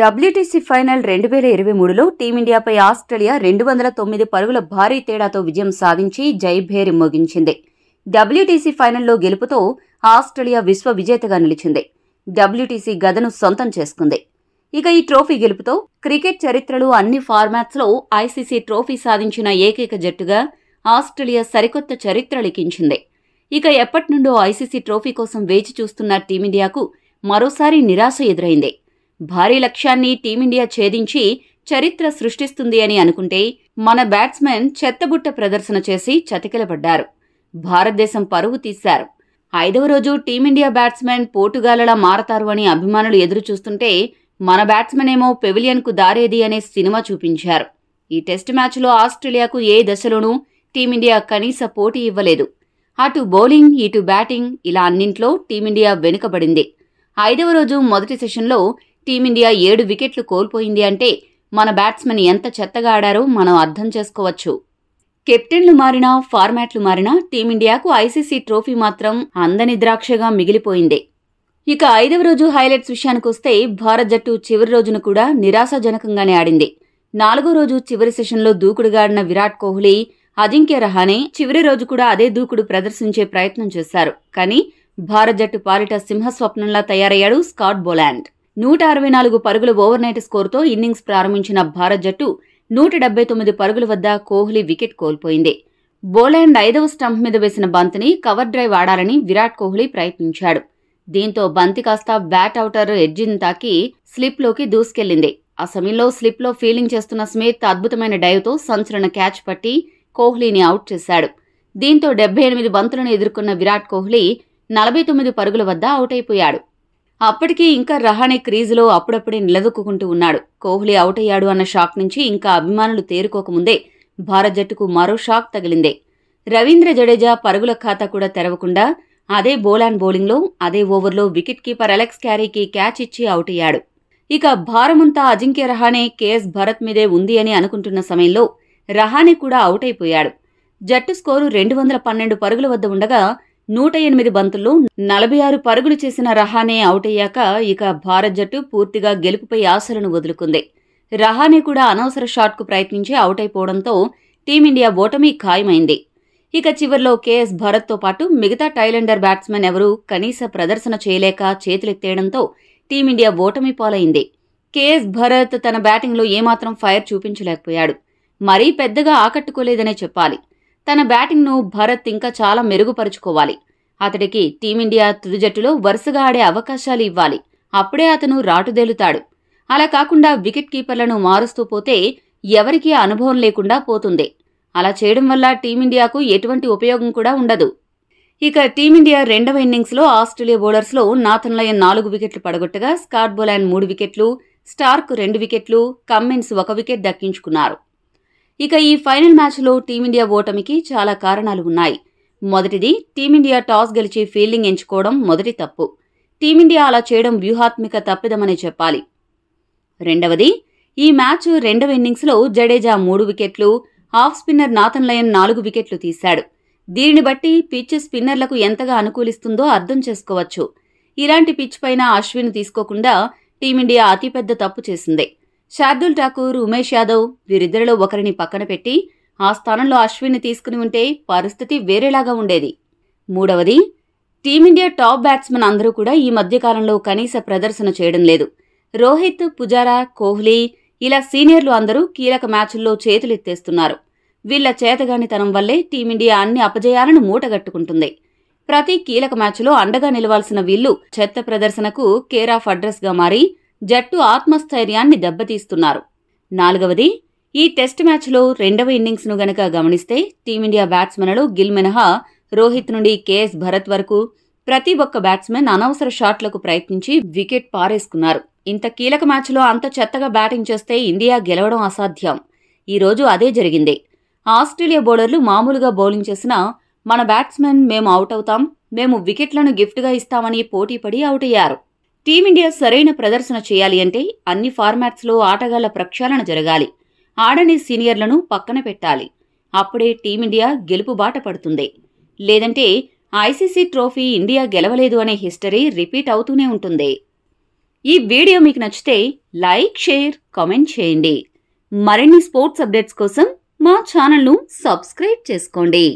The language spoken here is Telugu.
డబ్ల్యూటీసీ ఫైనల్ రెండు వేల ఇరవై మూడులో టీమిండియాపై ఆస్ట్రేలియా రెండు వందల తొమ్మిది పరుగుల భారీ తేడాతో విజయం సాధించి జైభేరి మోగించింది డబ్ల్యూటీసీ ఫైనల్లో గెలుపుతో ఆస్ట్రేలియా విశ్వ విజేతగా నిలిచింది డబ్ల్యూటీసీ గదను సొంతం చేసుకుంది ఇక ఈ ట్రోఫీ గెలుపుతో క్రికెట్ చరిత్రలో అన్ని ఫార్మాట్స్లో ఐసీసీ ట్రోఫీ సాధించిన ఏకైక జట్టుగా ఆస్ట్రేలియా సరికొత్త చరిత్ర లిఖించింది ఇక ఎప్పటి నుండో ఐసీసీ ట్రోఫీ కోసం వేచి చూస్తున్న టీమిండియాకు మరోసారి నిరాశ ఎదురైంది భారీ లక్ష్యాన్ని టీమిండియా ఛేదించి చరిత్ర సృష్టిస్తుంది అని అనుకుంటే మన బ్యాట్స్మెన్ చెత్తబుట్ట ప్రదర్శన చేసి చతికిలబడ్డారు భారతదేశం పరువు తీశారు ఐదవ రోజు టీమిండియా బ్యాట్స్మెన్ పోటుగాలలా మారతారు అని అభిమానులు ఎదురు చూస్తుంటే మన బ్యాట్స్మెన్ ఏమో పెవిలియన్కు దారేది అనే సినిమా చూపించారు ఈ టెస్ట్ మ్యాచ్లో ఆస్ట్రేలియాకు ఏ దశలోనూ టీమిండియా కనీస పోటీ ఇవ్వలేదు అటు బౌలింగ్ ఇటు బ్యాటింగ్ ఇలా అన్నింట్లో టీమిండియా వెనుకబడింది ఐదవ రోజు మొదటి సెషన్లో టీమిండియా ఏడు వికెట్లు కోల్పోయింది అంటే మన బ్యాట్స్మెన్ ఎంత చెత్తగా ఆడారో మనం అర్థం చేసుకోవచ్చు కెప్టెన్లు మారినా ఫార్మాట్లు మారినా టీమిండియాకు ఐసీసీ ట్రోఫీ మాత్రం అందని ద్రాక్షగా మిగిలిపోయింది ఇక ఐదవ రోజు హైలైట్స్ విషయానికొస్తే భారత్ జట్టు చివరి రోజున కూడా నిరాశాజనకంగానే ఆడింది నాలుగో రోజు చివరి సెషన్లో దూకుడుగా ఆడిన విరాట్ కోహ్లీ అజింక్య రహానే చివరి రోజు కూడా అదే దూకుడు ప్రదర్శించే ప్రయత్నం చేశారు కానీ భారత జట్టు పాలిట సింహస్వప్నంలా తయారయ్యాడు స్కాట్ బోలాండ్ నూట అరవై నాలుగు పరుగులు ఓవర్నైట్ స్కోర్తో ఇన్నింగ్స్ ప్రారంభించిన భారత్ జట్టు నూట డెబ్బై తొమ్మిది పరుగుల వద్ద కోహ్లీ వికెట్ కోల్పోయింది బోలాండ్ ఐదవ స్టంప్ మీద వేసిన బంతిని కవర్ డ్రైవ్ ఆడాలని విరాట్ కోహ్లీ ప్రయత్నించాడు దీంతో బంతి కాస్త బ్యాట్ అవుటర్ ఎడ్జిని తాకి స్లిప్లోకి దూసుకెళ్లింది ఆ సమయంలో స్లిప్లో ఫీల్డింగ్ చేస్తున్న స్మిత్ అద్భుతమైన డైవ్తో సంచలన క్యాచ్ పట్టి కోహ్లీని అవుట్ చేశాడు దీంతో డెబ్బై ఎనిమిది బంతులను ఎదుర్కొన్న విరాట్ కోహ్లీ నలభై తొమ్మిది పరుగుల వద్ద అవుట్ అయిపోయాడు అప్పటికీ ఇంకా రహానే క్రీజులో అప్పుడప్పుడే నిలదొక్కుంటూ ఉన్నాడు కోహ్లీ అవుట్ అయ్యాడు అన్న షాక్ నుంచి ఇంకా అభిమానులు తేరుకోకముందే భారత జట్టుకు మరో షాక్ తగిలిందే రవీంద్ర జడేజా పరుగుల ఖాతా కూడా తెరవకుండా అదే అండ్ బౌలింగ్లో అదే ఓవర్లో వికెట్ కీపర్ అలెక్స్ క్యారీకి క్యాచ్ ఇచ్చి అవుట్ అయ్యాడు ఇక భారమంతా అజింక్య రహానే కేఎస్ భరత్ మీదే ఉంది అని అనుకుంటున్న సమయంలో రహానే కూడా అవుట్ అయిపోయాడు జట్టు స్కోరు రెండు వందల పన్నెండు పరుగుల వద్ద ఉండగా నూట ఎనిమిది బంతుల్లో నలభై ఆరు పరుగులు చేసిన రహానే అవుట్ అయ్యాక ఇక భారత్ జట్టు పూర్తిగా గెలుపుపై ఆశలను వదులుకుంది రహానే కూడా అనవసర షాట్కు ప్రయత్నించి అవుట్ అయిపోవడంతో టీమిండియా ఓటమి ఖాయమైంది ఇక చివరిలో కేఎస్ భరత్తో పాటు మిగతా టైలెండర్ బ్యాట్స్మెన్ ఎవరూ కనీస ప్రదర్శన చేయలేక చేతులెత్తేయడంతో టీమిండియా ఓటమి పాలైంది కెఎస్ భరత్ తన బ్యాటింగ్లో ఏమాత్రం ఫైర్ చూపించలేకపోయాడు మరీ పెద్దగా ఆకట్టుకోలేదనే చెప్పాలి తన బ్యాటింగ్ను భరత్ ఇంకా చాలా మెరుగుపరుచుకోవాలి అతడికి టీమిండియా తుది జట్టులో వరుసగా ఆడే అవకాశాలు ఇవ్వాలి అప్పుడే అతను రాటుదేలుతాడు అలా కాకుండా వికెట్ కీపర్లను మారుస్తూ పోతే ఎవరికీ అనుభవం లేకుండా పోతుంది అలా చేయడం వల్ల టీమిండియాకు ఎటువంటి ఉపయోగం కూడా ఉండదు ఇక టీమిండియా రెండవ ఇన్నింగ్స్లో ఆస్ట్రేలియా బౌలర్స్లో నాథన్ లయన్ నాలుగు వికెట్లు పడగొట్టగా స్కాట్ బోలాన్ మూడు వికెట్లు స్టార్క్ రెండు వికెట్లు కమ్మిన్స్ ఒక వికెట్ దక్కించుకున్నారు ఇక ఈ ఫైనల్ మ్యాచ్లో టీమిండియా ఓటమికి చాలా కారణాలు ఉన్నాయి మొదటిది టీమిండియా టాస్ గెలిచి ఫీల్డింగ్ ఎంచుకోవడం మొదటి తప్పు టీమిండియా అలా చేయడం వ్యూహాత్మిక తప్పిదమనే చెప్పాలి రెండవది ఈ మ్యాచ్ రెండవ ఇన్నింగ్స్లో జడేజా మూడు వికెట్లు ఆఫ్ స్పిన్నర్ నాథన్ లయన్ నాలుగు వికెట్లు తీశాడు దీనిని బట్టి పిచ్ స్పిన్నర్లకు ఎంతగా అనుకూలిస్తుందో అర్థం చేసుకోవచ్చు ఇలాంటి పిచ్ పైన అశ్విన్ తీసుకోకుండా టీమిండియా అతిపెద్ద తప్పు చేసిందే శార్దుల్ ఠాకూర్ ఉమేష్ యాదవ్ వీరిద్దరిలో ఒకరిని పక్కన పెట్టి ఆ స్థానంలో అశ్విన్ని తీసుకుని ఉంటే పరిస్థితి వేరేలాగా ఉండేది మూడవది టీమిండియా టాప్ బ్యాట్స్మెన్ అందరూ కూడా ఈ మధ్యకాలంలో కనీస ప్రదర్శన చేయడం లేదు రోహిత్ పుజారా కోహ్లీ ఇలా సీనియర్లు అందరూ కీలక మ్యాచ్ల్లో చేతులెత్తేస్తున్నారు వీళ్ల చేతగానితనం వల్లే టీమిండియా అన్ని అపజయాలను మూటగట్టుకుంటుంది ప్రతి కీలక మ్యాచ్లో అండగా నిలవాల్సిన వీళ్లు చెత్త ప్రదర్శనకు కేరాఫ్ అడ్రస్గా మారి జట్టు ఆత్మస్థైర్యాన్ని దెబ్బతీస్తున్నారు నాలుగవది ఈ టెస్ట్ మ్యాచ్లో రెండవ ఇన్నింగ్స్ను గనక గమనిస్తే టీమిండియా బ్యాట్స్మెన్లు గిల్ మినహా రోహిత్ నుండి కెఎస్ భరత్ వరకు ప్రతి ఒక్క బ్యాట్స్మెన్ అనవసర షాట్లకు ప్రయత్నించి వికెట్ పారేసుకున్నారు ఇంత కీలక మ్యాచ్లో అంత చెత్తగా బ్యాటింగ్ చేస్తే ఇండియా గెలవడం అసాధ్యం ఈరోజు అదే జరిగింది ఆస్ట్రేలియా బౌలర్లు మామూలుగా బౌలింగ్ చేసిన మన బ్యాట్స్మెన్ మేము అవుట్ అవుతాం మేము వికెట్లను గిఫ్ట్గా ఇస్తామని పోటీపడి అవుట్ అయ్యారు టీమిండియా సరైన ప్రదర్శన చేయాలి అంటే అన్ని ఫార్మాట్స్లో ఆటగాళ్ల ప్రక్షాళన జరగాలి ఆడని సీనియర్లను పక్కన పెట్టాలి అప్పుడే టీమిండియా గెలుపు బాట పడుతుంది లేదంటే ఐసీసీ ట్రోఫీ ఇండియా గెలవలేదు అనే హిస్టరీ రిపీట్ అవుతూనే ఉంటుంది ఈ వీడియో మీకు నచ్చితే లైక్ షేర్ కామెంట్ చేయండి మరిన్ని స్పోర్ట్స్ అప్డేట్స్ కోసం మా ఛానల్ను సబ్స్క్రైబ్ చేసుకోండి